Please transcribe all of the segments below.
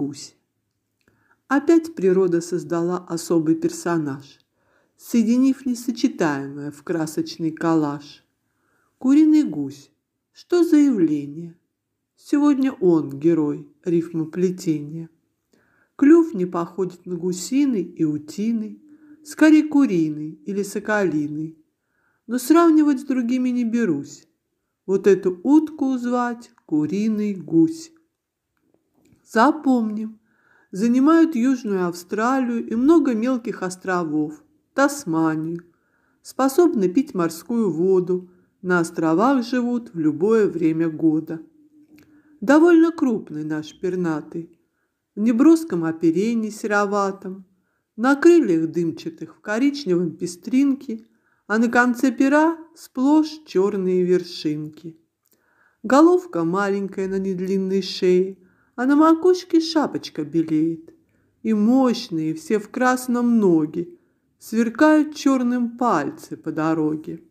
гусь. Опять природа создала особый персонаж, соединив несочетаемое в красочный коллаж. Куриный гусь, что за явление? Сегодня он герой рифмоплетения. Клюв не походит на гусиный и утиный, скорее куриный или соколиный. Но сравнивать с другими не берусь. Вот эту утку звать куриный гусь. Запомним. Занимают Южную Австралию и много мелких островов, Тасманию. Способны пить морскую воду, на островах живут в любое время года. Довольно крупный наш пернатый, в неброском оперении сероватом, на крыльях дымчатых в коричневом пестринке, а на конце пера сплошь черные вершинки. Головка маленькая на недлинной шее – а на макушке шапочка белеет. И мощные, все в красном ноги, сверкают черным пальцы по дороге.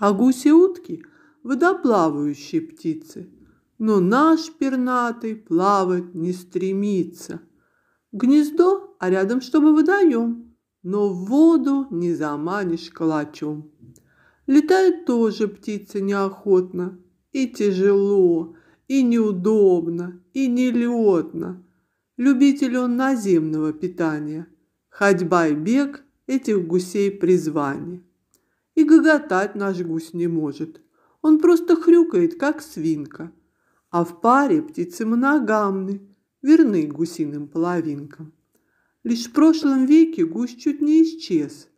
А гуси-утки – водоплавающие птицы, но наш пернатый плавать не стремится. Гнездо, а рядом чтобы водоем, но в воду не заманишь калачом. Летают тоже птицы неохотно и тяжело, и неудобно, и нелетно. Любитель он наземного питания. Ходьба и бег этих гусей призвание. И гоготать наш гусь не может. Он просто хрюкает, как свинка. А в паре птицы моногамны, верны гусиным половинкам. Лишь в прошлом веке гусь чуть не исчез.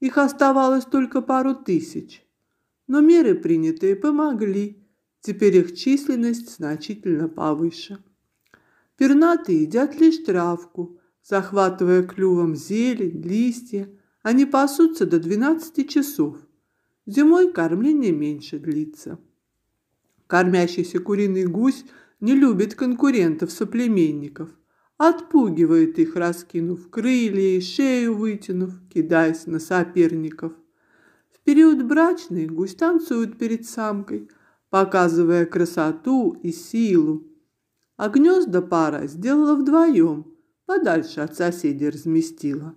Их оставалось только пару тысяч. Но меры принятые помогли – Теперь их численность значительно повыше. Пернатые едят лишь травку, захватывая клювом зелень, листья. Они пасутся до 12 часов. Зимой кормление меньше длится. Кормящийся куриный гусь не любит конкурентов-соплеменников. Отпугивает их, раскинув крылья и шею вытянув, кидаясь на соперников. В период брачный гусь танцует перед самкой – показывая красоту и силу. А гнезда пара сделала вдвоем, подальше от соседей разместила.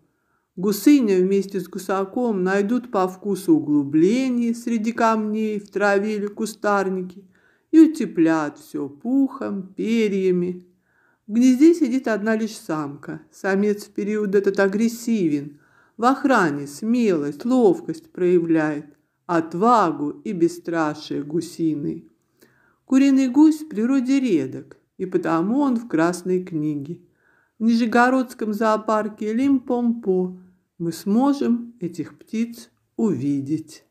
Гусыня вместе с гусаком найдут по вкусу углублений среди камней в траве или кустарнике и утеплят все пухом, перьями. В гнезде сидит одна лишь самка. Самец в период этот агрессивен, в охране смелость, ловкость проявляет – отвагу и бесстрашие гусины. Куриный гусь в природе редок, и потому он в Красной книге. В Нижегородском зоопарке Лимпомпо мы сможем этих птиц увидеть.